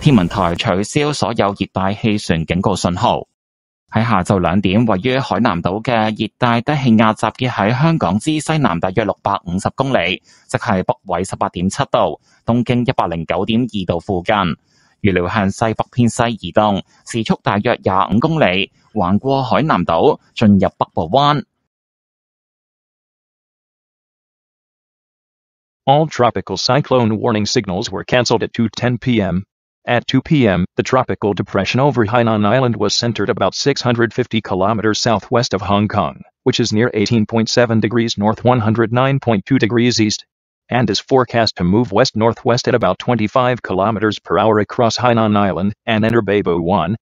天文台取消所有熱帶氣旋警告信號。喺下晝兩點，位於海南島嘅熱帶低氣壓集結喺香港之西南，大約六百五十公里，即係北緯十八點七度、東經一百零九點二度附近。預料向西北偏西移動，時速大約廿五公里，橫過海南島，進入北部灣。All tropical cyclone warning signals were cancelled at 2:10 p.m. At 2 p.m., the tropical depression over Hainan Island was centered about 650 kilometers southwest of Hong Kong, which is near 18.7 degrees north 109.2 degrees east, and is forecast to move west-northwest at about 25 kilometers per hour across Hainan Island and enter Beibu 1,